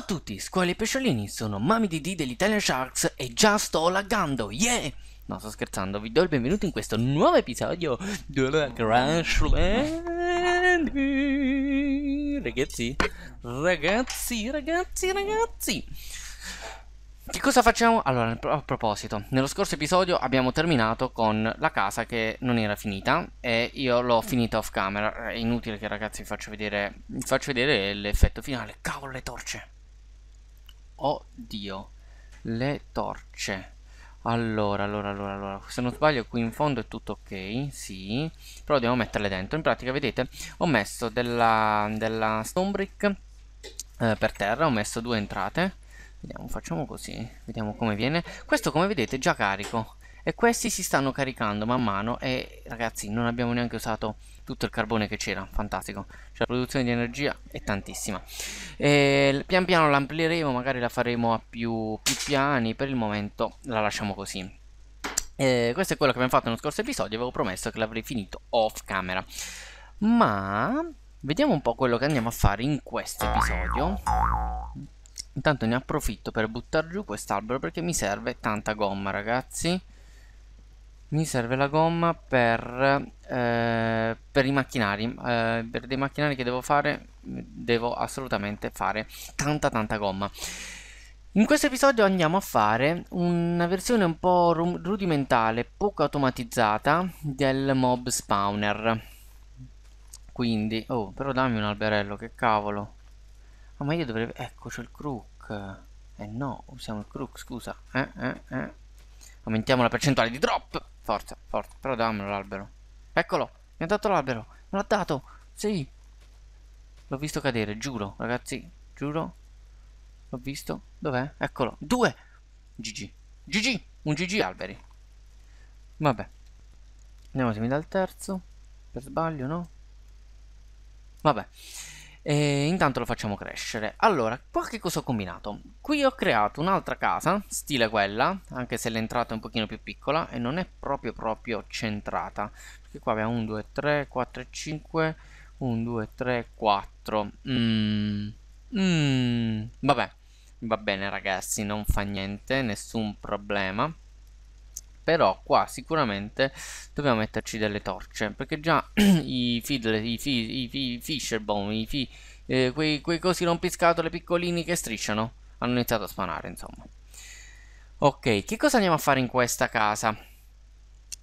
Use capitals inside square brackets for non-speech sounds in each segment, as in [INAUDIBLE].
Ciao a tutti, Squali e Pesciolini, sono Mami Didi dell'Italian Sharks e già sto laggando, yeah! No, sto scherzando, vi do il benvenuto in questo nuovo episodio della Crashland! Ragazzi, ragazzi, ragazzi, ragazzi! Che cosa facciamo? Allora, a proposito, nello scorso episodio abbiamo terminato con la casa che non era finita e io l'ho finita off camera. È inutile che ragazzi vi faccio vedere, vi faccio vedere l'effetto finale. Cavolo le torce! Oh Dio. Le torce. Allora, allora, allora, allora, se non sbaglio qui in fondo è tutto ok, sì, però dobbiamo metterle dentro. In pratica, vedete, ho messo della, della stone brick eh, per terra, ho messo due entrate. Vediamo, facciamo così, vediamo come viene. Questo, come vedete, è già carico e questi si stanno caricando man mano e ragazzi non abbiamo neanche usato tutto il carbone che c'era, fantastico, cioè la produzione di energia è tantissima. E pian piano l'amplieremo, magari la faremo a più, più piani, per il momento la lasciamo così. Eh, questo è quello che abbiamo fatto nello scorso episodio, avevo promesso che l'avrei finito off camera. Ma vediamo un po' quello che andiamo a fare in questo episodio. Intanto ne approfitto per buttare giù quest'albero perché mi serve tanta gomma ragazzi. Mi serve la gomma per, eh, per i macchinari, eh, per dei macchinari che devo fare, devo assolutamente fare tanta tanta gomma. In questo episodio andiamo a fare una versione un po' rudimentale, poco automatizzata del mob spawner. Quindi, oh, però dammi un alberello, che cavolo. Ah, ma io dovrei... ecco c'è il crook. Eh no, usiamo il crook, scusa. Eh, eh, eh. Aumentiamo la percentuale di drop. Forza, forza. Però dammelo l'albero. Eccolo. Mi ha dato l'albero. Me l'ha dato. Sì. L'ho visto cadere, giuro, ragazzi. Giuro. L'ho visto. Dov'è? Eccolo. Due. GG. GG. Un GG alberi. Vabbè. Andiamo se mi dà il terzo. Per sbaglio, no? Vabbè. E intanto lo facciamo crescere. Allora, qua che cosa ho combinato? Qui ho creato un'altra casa, stile quella, anche se l'entrata è un pochino più piccola e non è proprio proprio centrata. Perché qua abbiamo 1, 2, 3, 4 5, 1, 2, 3, 4. Mmm, mm, vabbè, va bene ragazzi, non fa niente, nessun problema però qua sicuramente dobbiamo metterci delle torce perché già [CLEARS THROAT] i fiddle, i, fi, i, fi, fisherbone, i fi, eh, quei, quei cosi rompiscatole piccolini che strisciano hanno iniziato a spanare insomma ok che cosa andiamo a fare in questa casa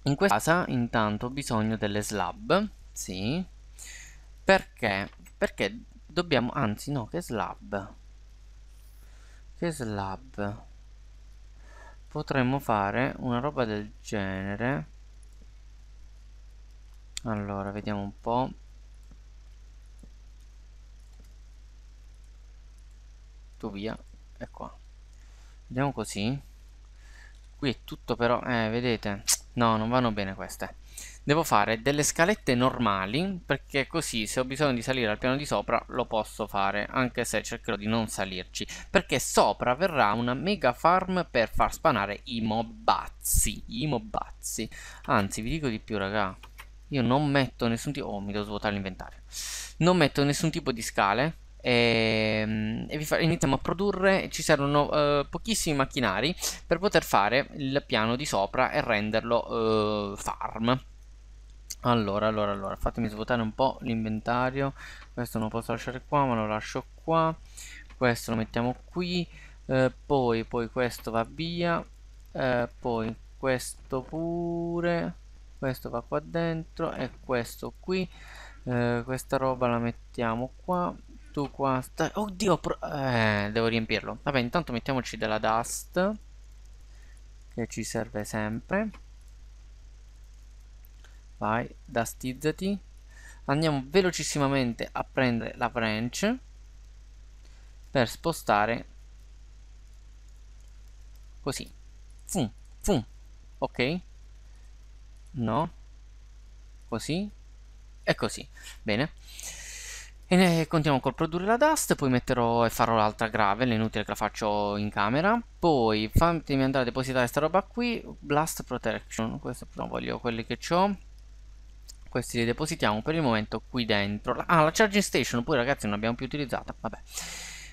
in questa casa intanto ho bisogno delle slab sì perché perché dobbiamo anzi no che slab che slab potremmo fare una roba del genere allora vediamo un po' tu via e qua vediamo così qui è tutto però eh vedete no non vanno bene queste devo fare delle scalette normali perché così se ho bisogno di salire al piano di sopra lo posso fare anche se cercherò di non salirci perché sopra verrà una mega farm per far spanare i mobazzi i mobazzi anzi vi dico di più raga io non metto nessun tipo oh mi devo svuotare l'inventario non metto nessun tipo di scale ehm, e, iniziamo a produrre ci servono uh, eh, pochissimi macchinari per poter fare il piano di sopra e renderlo uh, farm allora, allora, allora, fatemi svuotare un po' l'inventario. Questo non lo posso lasciare qua, ma lo lascio qua. Questo lo mettiamo qui. Eh, poi, poi questo va via. Eh, poi questo pure. Questo va qua dentro. E questo qui. Eh, questa roba la mettiamo qua. Tu qua. Sta... Oddio, eh, devo riempirlo. Vabbè, intanto mettiamoci della dust. Che ci serve sempre vai dastizzati andiamo velocissimamente a prendere la branch per spostare così fum, fum. ok no così e così bene e continuiamo col produrre la dust, poi metterò e farò l'altra grave è inutile che la faccio in camera. Poi fatemi andare a depositare questa roba qui, blast protection, questo però voglio quelli che ho. Questi li depositiamo per il momento qui dentro. Ah, la charging station pure ragazzi non abbiamo più utilizzata. Vabbè.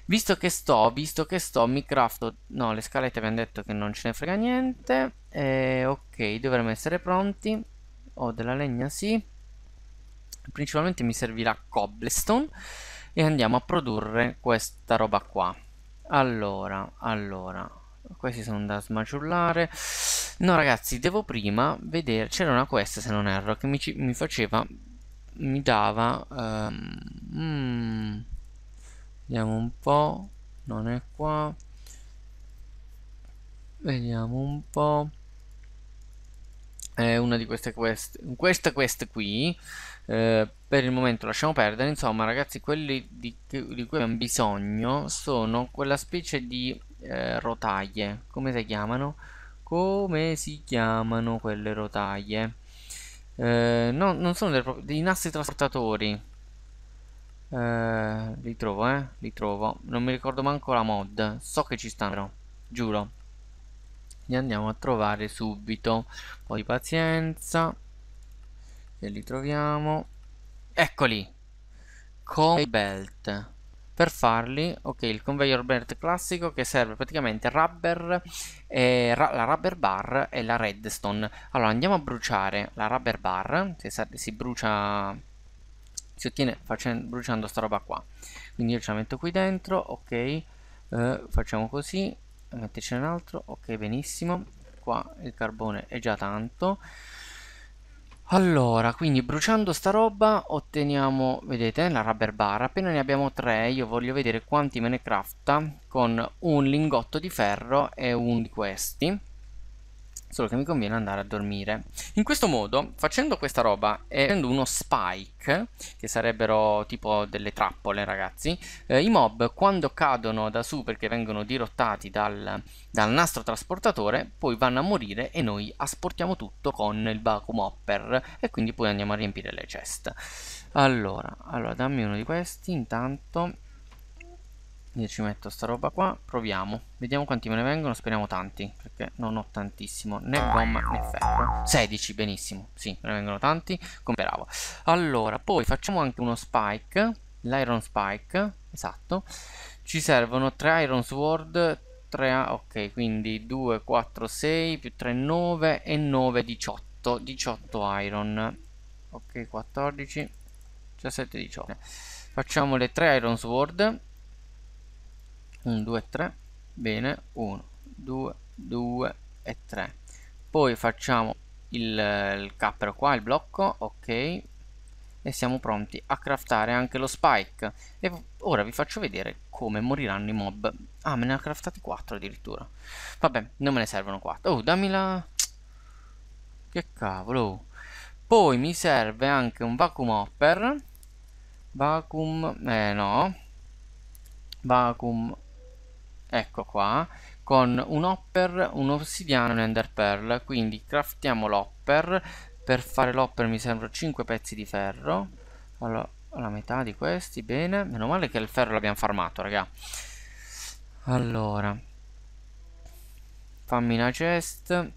Visto che sto, visto che sto, mi crafto... No, le scalette abbiamo detto che non ce ne frega niente. Eh, ok, dovremmo essere pronti. Ho della legna, sì. Principalmente mi servirà cobblestone. E andiamo a produrre questa roba qua. Allora, allora... Questi sono da smaciullare. No ragazzi, devo prima vedere, c'era una quest se non erro, che mi, mi faceva, mi dava, um, mm, vediamo un po', non è qua, vediamo un po', è una di queste quest, questa quest qui, eh, per il momento lasciamo perdere, insomma ragazzi quelli di, di cui abbiamo bisogno sono quella specie di eh, rotaie, come si chiamano? come si chiamano quelle rotaie? Eh, no, non sono delle, dei nastri trasportatori. Eh, li trovo, eh? Li trovo. Non mi ricordo manco la mod. So che ci stanno, giuro. Li andiamo a trovare subito. Poi pazienza. E li troviamo. Eccoli! come belt per farli ok il conveyor belt classico che serve praticamente rubber eh, ra la rubber bar e la redstone allora andiamo a bruciare la rubber bar si, si brucia si ottiene facendo, bruciando sta roba qua quindi io ce la metto qui dentro ok eh, facciamo così metterci un altro ok benissimo qua il carbone è già tanto allora, quindi bruciando sta roba otteniamo, vedete, la rubber bar. Appena ne abbiamo tre, io voglio vedere quanti me ne crafta con un lingotto di ferro e un di questi solo che mi conviene andare a dormire. In questo modo, facendo questa roba e facendo uno spike, che sarebbero tipo delle trappole ragazzi, eh, i mob quando cadono da su perché vengono dirottati dal, dal nastro trasportatore, poi vanno a morire e noi asportiamo tutto con il vacuum hopper e quindi poi andiamo a riempire le ceste. Allora, allora dammi uno di questi intanto io ci metto sta roba qua proviamo vediamo quanti me ne vengono speriamo tanti perché non ho tantissimo né gomma né ferro 16 benissimo sì me ne vengono tanti come speravo allora poi facciamo anche uno spike l'iron spike esatto ci servono 3 iron sword 3 ok quindi 2 4 6 più 3 9 e 9 18 18 iron ok 14 17 18 facciamo le 3 iron sword 1 2 3 bene 1 2 2 e 3 poi facciamo il, il cappero qua il blocco ok e siamo pronti a craftare anche lo spike e ora vi faccio vedere come moriranno i mob ah me ne ha craftati 4 addirittura vabbè non me ne servono 4 oh dammi la che cavolo poi mi serve anche un vacuum hopper vacuum eh no vacuum ecco qua, con un hopper, un ossidiano e un ender pearl, quindi craftiamo l'hopper, per fare l'hopper mi servono 5 pezzi di ferro, allora la metà di questi, bene, meno male che il ferro l'abbiamo farmato raga, allora, fammi una chest,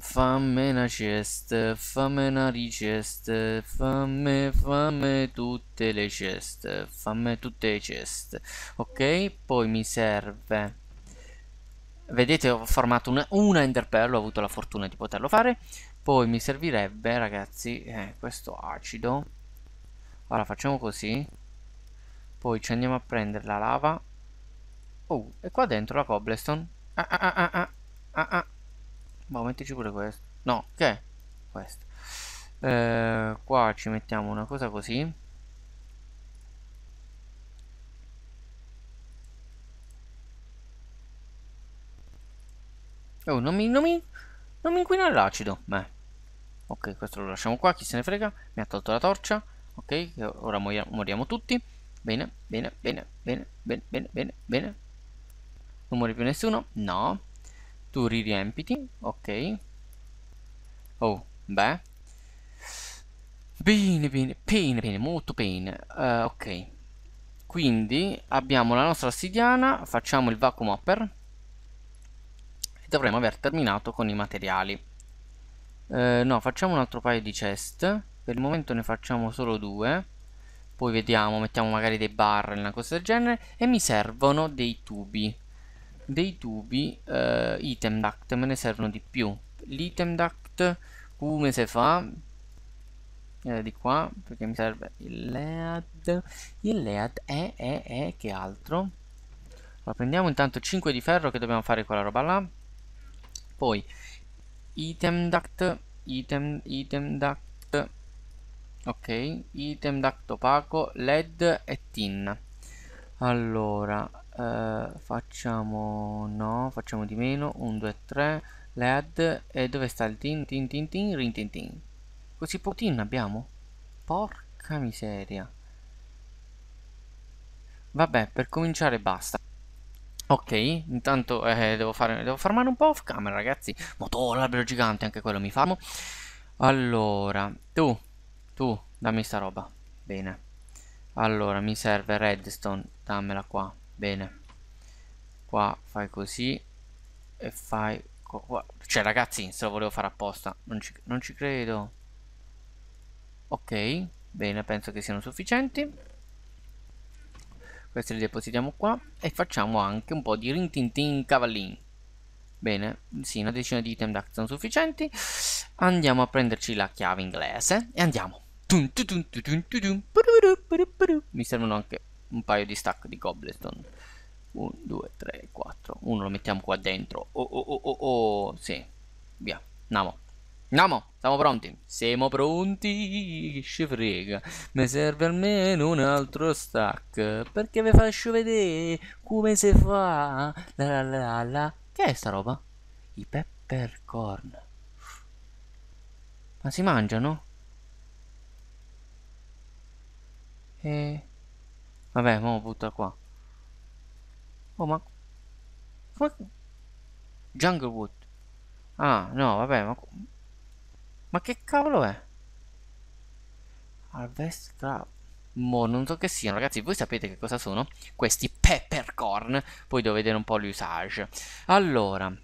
Fammi una cesta, fammi una ricesta, fammi, fammi tutte le ceste, fammi tutte le ceste, ok? Poi mi serve, vedete ho formato una, una interpello, ho avuto la fortuna di poterlo fare, poi mi servirebbe ragazzi, eh, questo acido, ora facciamo così, poi ci andiamo a prendere la lava, oh, e qua dentro la cobblestone, ah ah ah ah ah ah, ah boh mettici pure questo no che è? questo eh, qua ci mettiamo una cosa così oh non mi, non mi, non mi inquinare l'acido beh ok questo lo lasciamo qua chi se ne frega mi ha tolto la torcia ok ora moriamo tutti bene bene bene bene bene bene bene non muore più nessuno no tu riempiti ok oh beh bene bene bene bene molto bene uh, eh, ok quindi abbiamo la nostra ossidiana facciamo il vacuum hopper e dovremmo aver terminato con i materiali uh, no facciamo un altro paio di chest per il momento ne facciamo solo due poi vediamo mettiamo magari dei bar una cosa del genere e mi servono dei tubi dei tubi eh, item duct me ne servono di più l'item duct come si fa eh, di qua perché mi serve il lead il lead è, è, è che altro allora, prendiamo intanto 5 di ferro che dobbiamo fare quella roba là poi item duct item item duct ok item duct opaco led e tin allora eh, facciamo no facciamo di meno 1 2 3 led e dove sta il tin tin tin tin rin tin tin così pochino abbiamo porca miseria vabbè per cominciare basta Ok, intanto eh, devo, fare, devo farmare un po' off camera ragazzi Motore, l'albero gigante, anche quello mi farmo Allora, tu, tu, dammi sta roba Bene Allora, mi serve redstone, dammela qua bene qua fai così e fai qua. cioè ragazzi se lo volevo fare apposta non ci, non ci credo ok bene penso che siano sufficienti questi li depositiamo qua e facciamo anche un po' di rintintin cavallini bene sì una decina di item d'act sono sufficienti andiamo a prenderci la chiave inglese e andiamo mi servono anche un paio di stack di cobblestone 1, 2, 3, 4 uno lo mettiamo qua dentro oh oh oh oh oh sì via andiamo andiamo siamo pronti siamo pronti che ci frega mi serve almeno un altro stack perché vi faccio vedere come si fa la la la la che è sta roba? i peppercorn ma si mangiano? e eh. Vabbè, mo butta qua. Oh, ma... Come... Wood. Ah, no, vabbè, ma... Ma che cavolo è? Harvest Club. Mo, non so che siano, ragazzi, voi sapete che cosa sono? Questi peppercorn. Poi devo vedere un po' l'usage. Allora,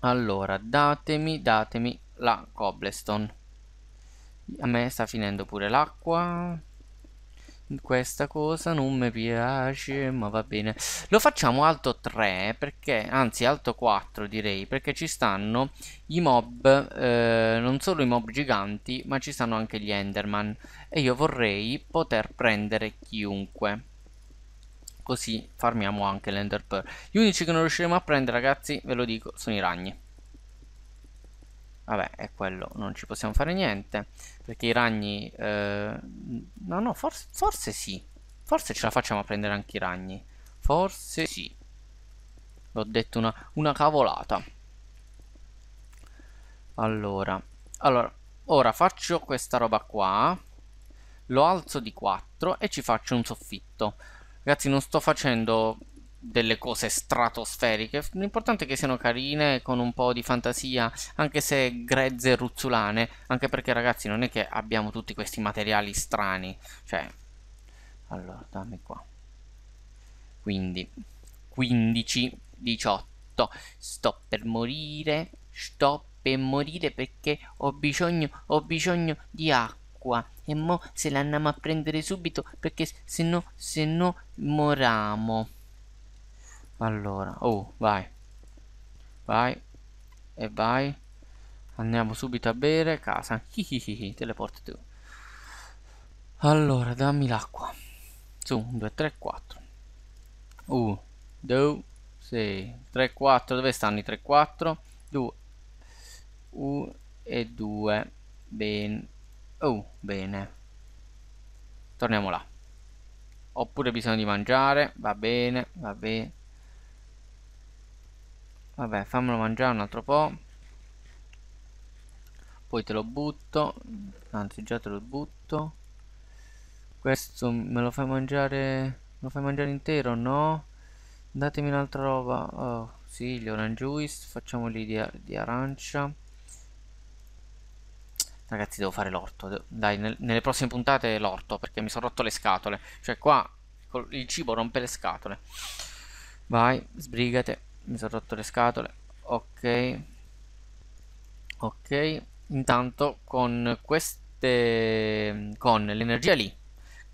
allora, datemi, datemi la cobblestone. A me sta finendo pure l'acqua. Questa cosa non mi piace, ma va bene. Lo facciamo alto 3, perché, anzi alto 4 direi, perché ci stanno i mob, eh, non solo i mob giganti, ma ci stanno anche gli Enderman. E io vorrei poter prendere chiunque. Così farmiamo anche l'enderpearl Gli unici che non riusciremo a prendere, ragazzi, ve lo dico, sono i ragni. Vabbè, è quello, non ci possiamo fare niente. Perché i ragni... Eh, no, no, forse, forse sì. Forse ce la facciamo a prendere anche i ragni. Forse sì. L'ho detto una, una cavolata. Allora. Allora, ora faccio questa roba qua. Lo alzo di 4 e ci faccio un soffitto. Ragazzi, non sto facendo delle cose stratosferiche. L'importante è che siano carine, con un po' di fantasia, anche se grezze e ruzzulane, anche perché ragazzi non è che abbiamo tutti questi materiali strani, cioè... Allora, dammi qua. Quindi, 15, 18, sto per morire, sto per morire perché ho bisogno, ho bisogno di acqua. E mo se l'andiamo a prendere subito perché se no, se no moriamo allora oh vai vai e vai andiamo subito a bere casa [LAUGHS] hihihihi te le porti tu allora dammi l'acqua su 1 2 3 4 1 2 6 3 4 dove stanno i 3 4 2 1 e 2 bene oh bene torniamo là oppure bisogno di mangiare va bene va bene Vabbè, fammelo mangiare un altro po'. Poi te lo butto. Anzi, già te lo butto. Questo me lo fai mangiare... Me lo fai mangiare intero? No? Datemi un'altra roba. Oh, sì, gli orange juice. Facciamoli di, di arancia. Ragazzi, devo fare l'orto. Dai, nel, nelle prossime puntate l'orto, perché mi sono rotto le scatole. Cioè, qua il cibo rompe le scatole. Vai, sbrigate mi sono rotto le scatole ok ok intanto con queste con l'energia lì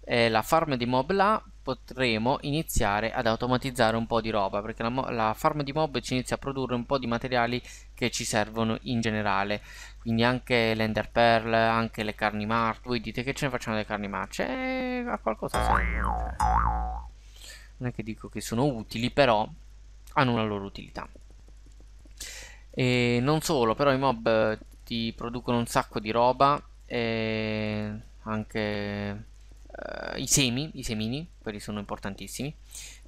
e la farm di mob là potremo iniziare ad automatizzare un po' di roba perché la, la, farm di mob ci inizia a produrre un po' di materiali che ci servono in generale quindi anche l'ender pearl anche le carni marce voi dite che ce ne facciamo delle carni marce cioè, a qualcosa serve non è che dico che sono utili però hanno una loro utilità. E non solo, però i mob eh, ti producono un sacco di roba, e anche eh, i semi, i semini, quelli sono importantissimi,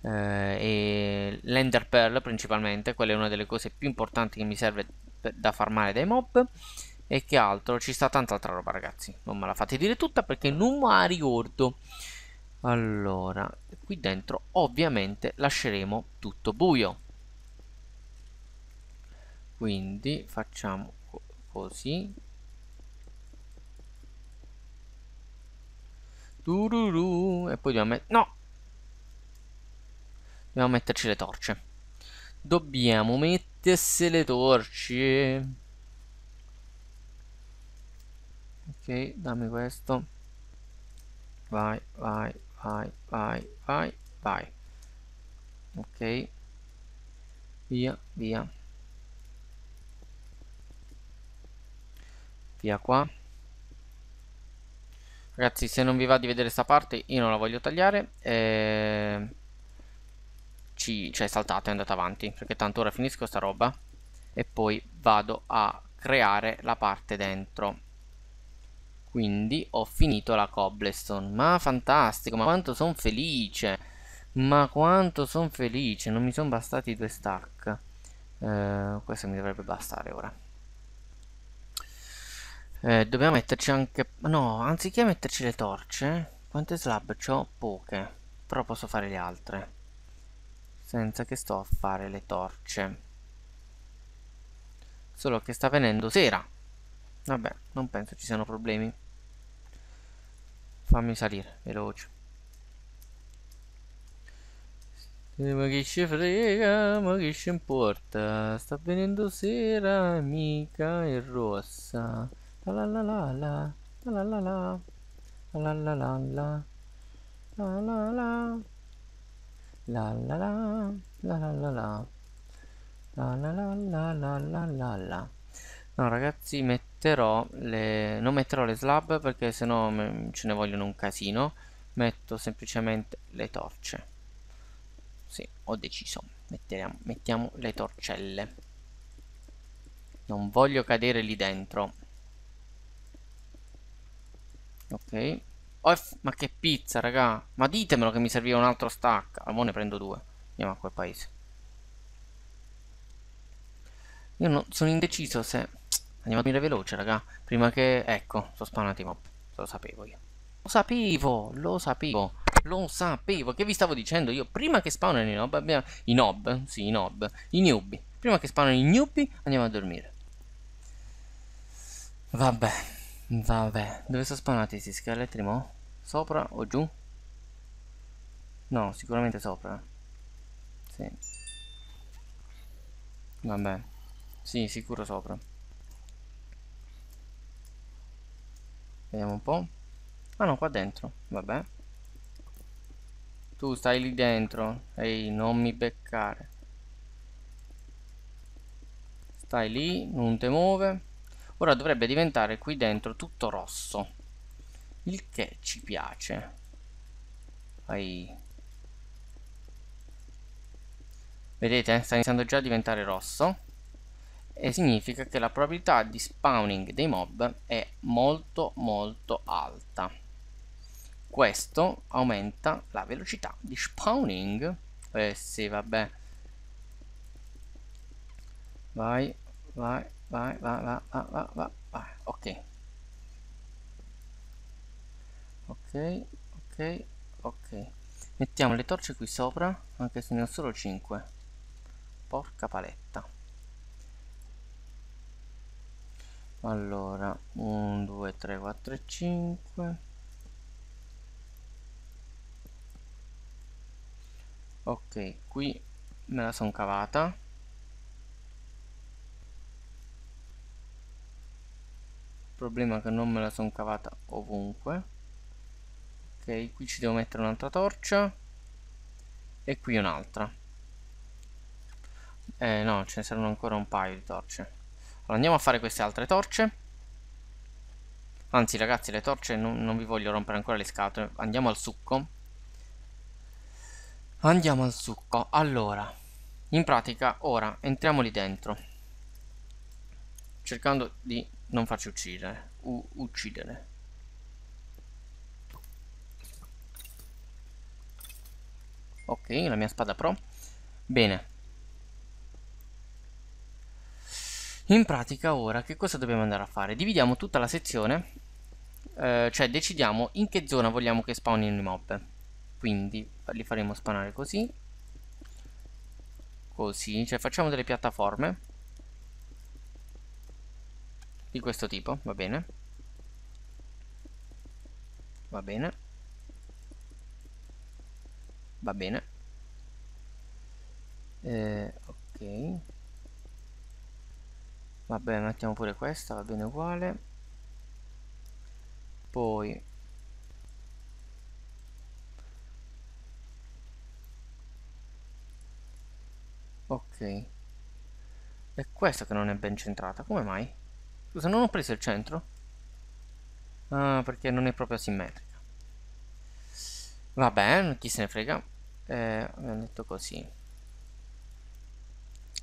eh, e l'ender pearl principalmente, quella è una delle cose più importanti che mi serve per, da farmare dai mob. E che altro? Ci sta tanta altra roba ragazzi, non me la fate dire tutta perché non me la ricordo allora qui dentro ovviamente lasceremo tutto buio quindi facciamo così Dururu, e poi dobbiamo mettere no dobbiamo metterci le torce dobbiamo mettersi le torce ok dammi questo vai vai vai, vai, vai, vai. Ok, via, via. Via qua. Ragazzi, se non vi va di vedere sta parte, io non la voglio tagliare. Eh, ci, cioè, saltate e andate avanti, perché tanto ora finisco sta roba. E poi vado a creare la parte dentro. Quindi ho finito la cobblestone. Ma fantastico, ma quanto sono felice. Ma quanto sono felice. Non mi sono bastati due stack. Eh, questo mi dovrebbe bastare ora. Eh, dobbiamo metterci anche... No, anziché metterci le torce... Quante slab ho? Poche. Però posso fare le altre. Senza che sto a fare le torce. Solo che sta venendo sera. Vabbè, non penso ci siano problemi. Fammi salire, veloce. Ma che ci frega, ma che ci importa? Sta venendo sera, mica è rossa. La la la la, la la la la, la la la la, la la la, la la la, la la la la, la la la la la la la. No ragazzi, metto metterò le, non metterò le slab perché sennò ce ne vogliono un casino metto semplicemente le torce sì, ho deciso mettiamo, mettiamo le torcelle non voglio cadere lì dentro ok oh, ma che pizza raga ma ditemelo che mi serviva un altro stack almeno ne prendo due andiamo a quel paese io non, sono indeciso se Andiamo a dormire veloce, raga. Prima che... Ecco, sto spawnando un attimo. Lo sapevo io. Lo sapevo, lo sapevo. Lo sapevo, che vi stavo dicendo io? Prima che spawnano i nob, abbiamo... I nob, sì, i nob. I newbie. Prima che spawnano i newbie, andiamo a dormire. Vabbè, vabbè. Dove sono spawnati questi scheletri, mo? Sopra o giù? No, sicuramente sopra. Sì. Vabbè. Sì, sicuro sopra. Vediamo un po'. Ah no, qua dentro, vabbè. Tu stai lì dentro. Ehi, non mi beccare. Stai lì, non te muove. Ora dovrebbe diventare qui dentro tutto rosso. Il che ci piace. Ehi. Vedete, eh, sta iniziando già a diventare rosso e significa che la probabilità di spawning dei mob è molto molto alta. Questo aumenta la velocità di spawning. Eh sì, vabbè. Vai, vai, vai, vai, vai, vai, vai, vai. vai Ok. Ok, ok, ok. Mettiamo le torce qui sopra, anche se ne ho solo 5. Porca paletta. allora 1 2 3 4 5 ok qui me la sono cavata problema che non me la sono cavata ovunque ok qui ci devo mettere un'altra torcia e qui un'altra eh no ce ne servono ancora un paio di torce andiamo a fare queste altre torce anzi ragazzi le torce non, non vi voglio rompere ancora le scatole andiamo al succo andiamo al succo allora in pratica ora entriamo lì dentro cercando di non farci uccidere U uccidere ok la mia spada pro bene In pratica ora che cosa dobbiamo andare a fare? Dividiamo tutta la sezione, eh, cioè decidiamo in che zona vogliamo che spawnino i mob. Quindi li faremo spawnare così, così, cioè facciamo delle piattaforme di questo tipo, va bene. Va bene. Va bene. Eh, ok vabbè mettiamo pure questa va bene uguale poi ok è questa che non è ben centrata come mai? scusa non ho preso il centro? ah perché non è proprio simmetrica vabbè chi se ne frega eh, abbiamo detto così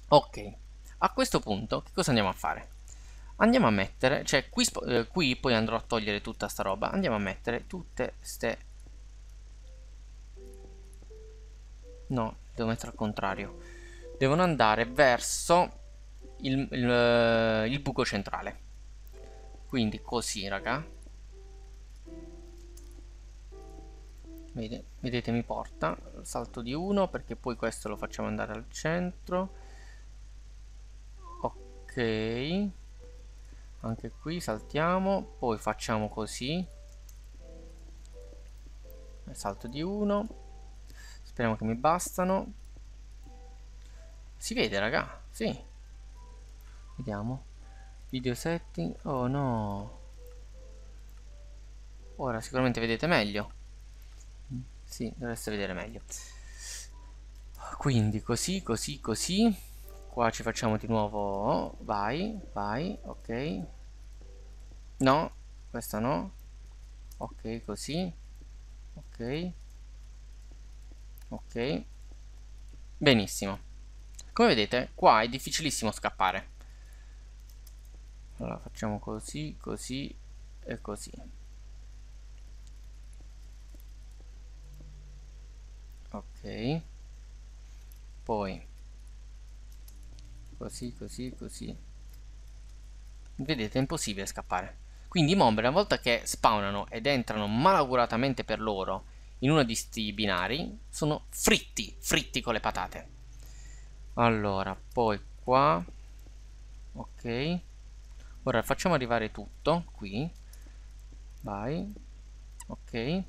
ok a questo punto che cosa andiamo a fare? Andiamo a mettere, cioè qui, eh, qui poi andrò a togliere tutta sta roba, andiamo a mettere tutte ste... No, devo mettere al contrario. Devono andare verso il, il, eh, il buco centrale. Quindi così, raga. Vedete, vedete mi porta, salto di uno, perché poi questo lo facciamo andare al centro anche qui saltiamo poi facciamo così salto di uno speriamo che mi bastano si vede raga sì vediamo video setting oh no ora sicuramente vedete meglio sì dovreste vedere meglio quindi così così così qua ci facciamo di nuovo vai vai ok no questa no ok così ok ok benissimo come vedete qua è difficilissimo scappare allora facciamo così così e così ok poi così, così, così. Vedete, è impossibile scappare. Quindi i Momber, una volta che spawnano ed entrano malauguratamente per loro in uno di questi binari, sono fritti, fritti con le patate. Allora, poi qua... Ok. Ora facciamo arrivare tutto qui. Vai. Ok.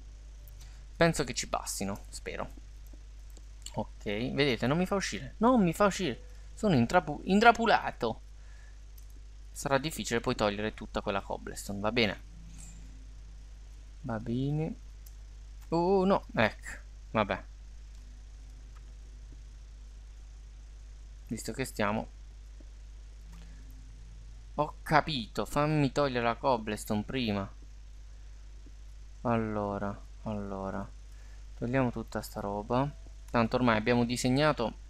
Penso che ci bastino, spero. Ok, vedete, non mi fa uscire. Non mi fa uscire. Sono indrapulato. Sarà difficile poi togliere tutta quella cobblestone, va bene. Va bene. Oh no, ecco, vabbè. Visto che stiamo... Ho capito, fammi togliere la cobblestone prima. Allora, allora. Togliamo tutta sta roba. Tanto ormai abbiamo disegnato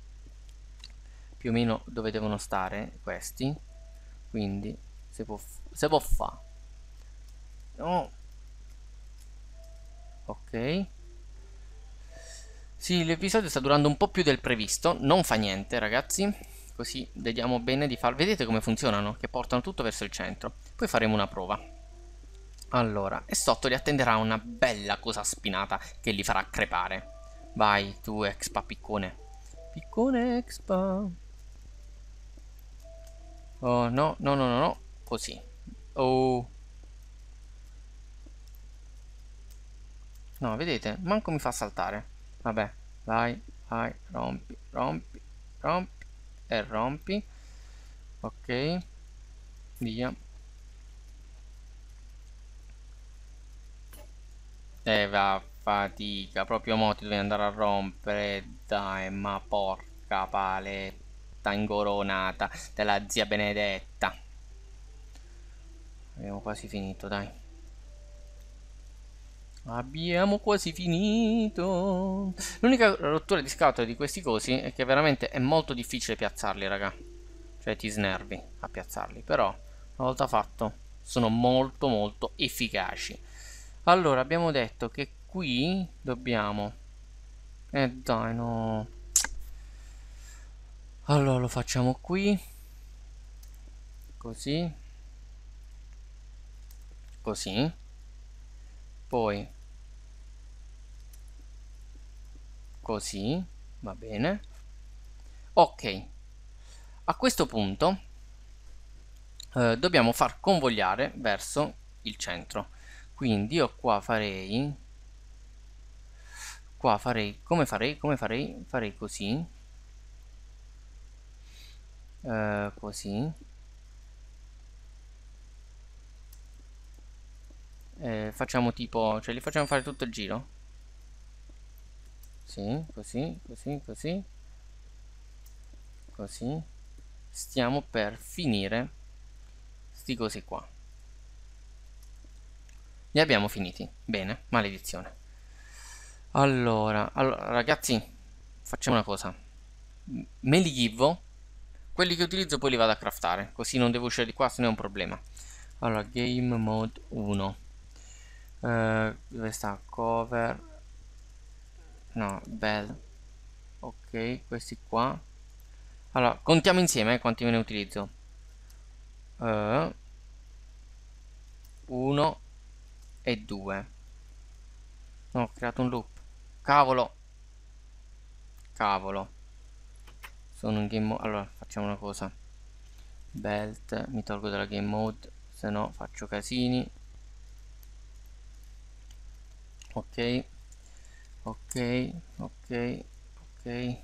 più o meno dove devono stare questi quindi se può, se può fa no. ok sì l'episodio sta durando un po' più del previsto non fa niente ragazzi così vediamo bene di far vedete come funzionano che portano tutto verso il centro poi faremo una prova allora, e sotto li attenderà una bella cosa spinata che li farà crepare. Vai tu, expa piccone. Piccone expa. Oh, no, no, no, no, no, così. Oh. No, vedete, manco mi fa saltare. Vabbè, vai, vai, rompi, rompi, rompi e rompi. Ok, via. E eh, va fatica, proprio mo ti devi andare a rompere, dai, ma porca paletta testa ingoronata della zia Benedetta. Abbiamo quasi finito, dai. Abbiamo quasi finito. L'unica rottura di scatole di questi cosi è che veramente è molto difficile piazzarli, raga. Cioè ti snervi a piazzarli, però una volta fatto sono molto molto efficaci. Allora, abbiamo detto che qui dobbiamo... Eh dai, no allora lo facciamo qui così così poi così va bene ok a questo punto eh, dobbiamo far convogliare verso il centro quindi io qua farei qua farei come farei come farei farei così eh, così eh, facciamo tipo cioè li facciamo fare tutto il giro sì così così così così stiamo per finire sti cosi qua li abbiamo finiti bene maledizione allora, allora ragazzi facciamo una cosa me li givo quelli che utilizzo poi li vado a craftare, così non devo uscire di qua se non è un problema. Allora, game mode 1. Uh, eh, dove sta? Cover. No, bell. Ok, questi qua. Allora, contiamo insieme eh, quanti me ne utilizzo. 1 eh, uh, e 2. No, ho creato un loop. Cavolo. Cavolo sono in game mode allora facciamo una cosa belt mi tolgo dalla game mode se no faccio casini ok ok ok ok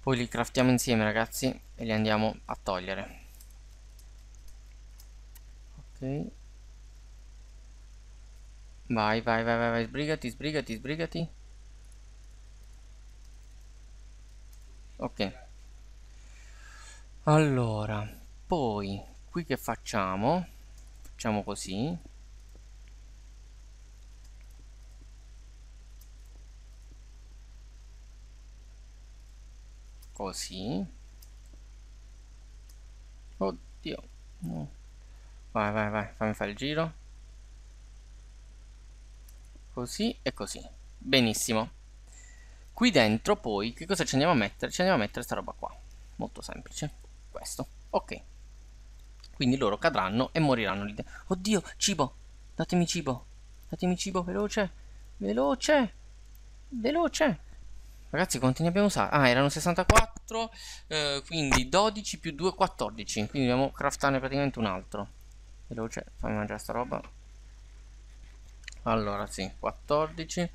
poi li craftiamo insieme ragazzi e li andiamo a togliere ok vai vai vai vai, vai. sbrigati sbrigati sbrigati ok allora poi qui che facciamo facciamo così così oddio no. vai vai vai fammi fare il giro così e così benissimo Qui dentro poi che cosa ci andiamo a mettere? Ci andiamo a mettere sta roba qua. Molto semplice. Questo. Ok. Quindi loro cadranno e moriranno lì dentro. Oddio, cibo. Datemi cibo. Datemi cibo veloce. Veloce. Veloce. Ragazzi, quanti ne abbiamo usati? Ah, erano 64, eh, quindi 12 più 2, 14. Quindi dobbiamo craftarne praticamente un altro. Veloce, fammi mangiare sta roba. Allora, sì, 14.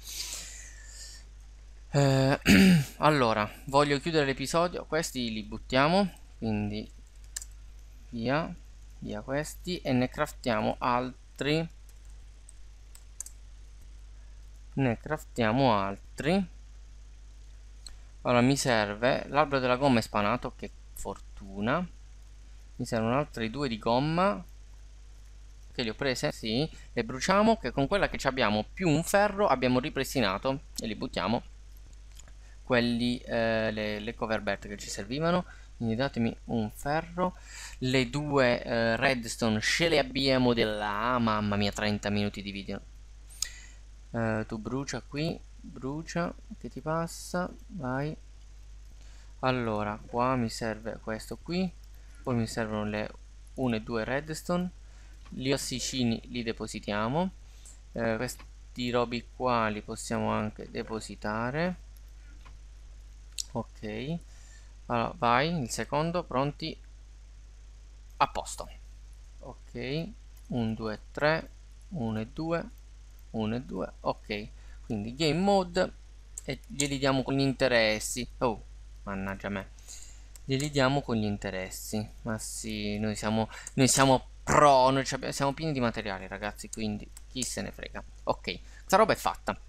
Eh, [CLEARS THROAT] allora voglio chiudere l'episodio questi li buttiamo quindi via via questi e ne craftiamo altri ne craftiamo altri allora mi serve l'albero della gomma è spanato che fortuna mi servono altri due di gomma che li ho prese sì le bruciamo che con quella che abbiamo più un ferro abbiamo ripristinato e li buttiamo quelli, eh, le, le, cover belt che ci servivano quindi datemi un ferro le due eh, redstone ce le abbiamo della ah, mamma mia 30 minuti di video eh, tu brucia qui brucia che ti passa vai allora qua mi serve questo qui poi mi servono le 1 e 2 redstone gli ossicini li depositiamo eh, questi robi qua li possiamo anche depositare ok allora vai il secondo pronti a posto ok 1 2 3 1 e 2 1 e 2 ok quindi game mode e glieli diamo con gli interessi oh mannaggia me glieli diamo con gli interessi ma sì noi siamo noi siamo pro noi siamo pieni di materiali ragazzi quindi chi se ne frega ok questa roba è fatta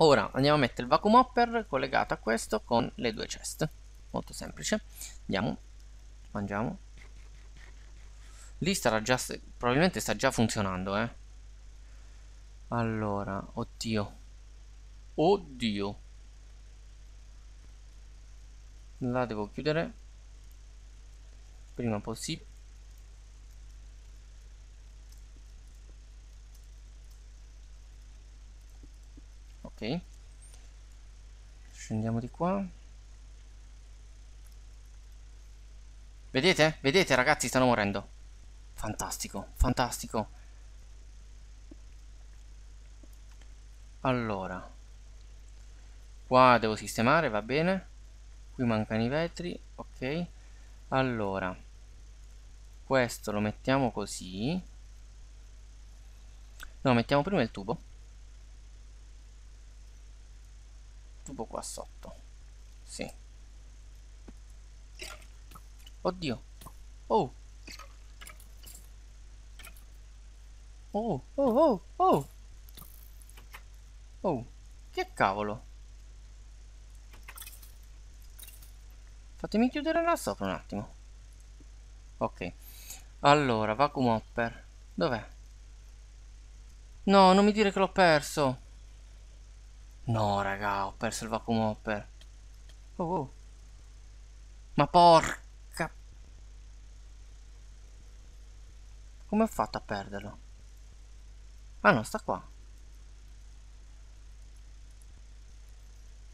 Ora andiamo a mettere il vacuum hopper collegato a questo con le due chest. Molto semplice. Andiamo, mangiamo. Lì starà già, probabilmente sta già funzionando, eh. Allora, oddio. Oddio. La devo chiudere. Prima possibile. ok scendiamo di qua vedete? vedete ragazzi stanno morendo fantastico fantastico allora qua devo sistemare va bene qui mancano i vetri ok allora questo lo mettiamo così no mettiamo prima il tubo tubo qua sotto sì oddio oh oh oh oh oh oh che cavolo fatemi chiudere là sopra un attimo ok allora vacuum hopper dov'è no non mi dire che l'ho perso No, raga, ho perso il vacuum hopper. Oh, oh. Ma porca... Come ho fatto a perderlo? Ah no, sta qua.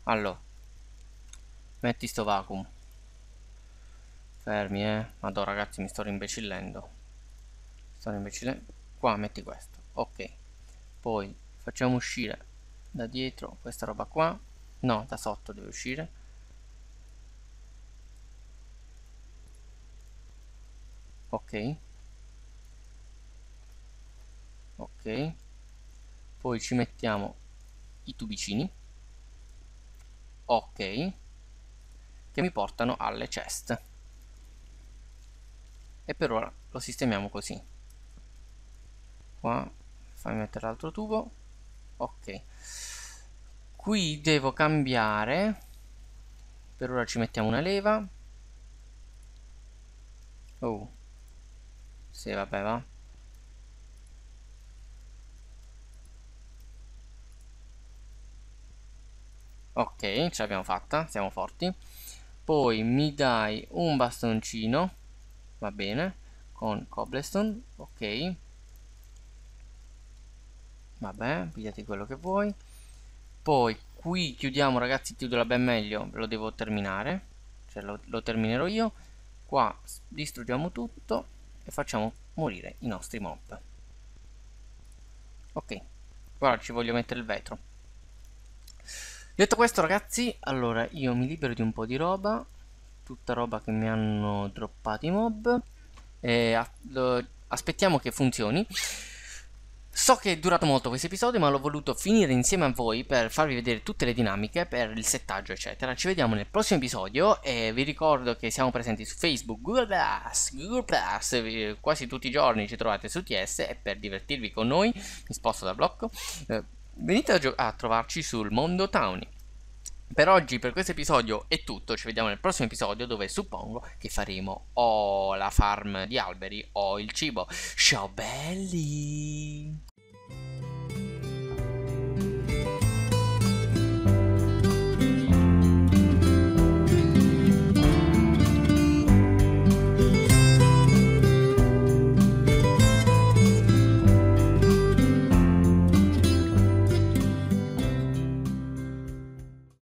Allora. Metti sto vacuum. Fermi, eh. Madonna ragazzi, mi sto rimbecillendo. Sto rimbecillendo. Qua, metti questo. Ok. Poi, facciamo uscire da dietro questa roba qua no da sotto deve uscire ok ok poi ci mettiamo i tubicini ok che mi portano alle chest e per ora lo sistemiamo così qua fammi mettere l'altro tubo ok qui devo cambiare per ora ci mettiamo una leva oh sì vabbè va ok ce l'abbiamo fatta siamo forti poi mi dai un bastoncino va bene con cobblestone ok vabbè pigliate quello che vuoi poi qui chiudiamo ragazzi chiudola ben meglio lo devo terminare cioè lo, lo terminerò io qua distruggiamo tutto e facciamo morire i nostri mob ok ora ci voglio mettere il vetro detto questo ragazzi allora io mi libero di un po' di roba tutta roba che mi hanno droppato i mob e aspettiamo che funzioni So che è durato molto questo episodio, ma l'ho voluto finire insieme a voi per farvi vedere tutte le dinamiche, per il settaggio, eccetera. Ci vediamo nel prossimo episodio e vi ricordo che siamo presenti su Facebook, Google Plus, Google Plus, quasi tutti i giorni ci trovate su TS e per divertirvi con noi, mi sposto da blocco, eh, venite a, a trovarci sul Mondo Townie per oggi, per questo episodio è tutto, ci vediamo nel prossimo episodio dove suppongo che faremo o la farm di alberi o il cibo. Ciao belli!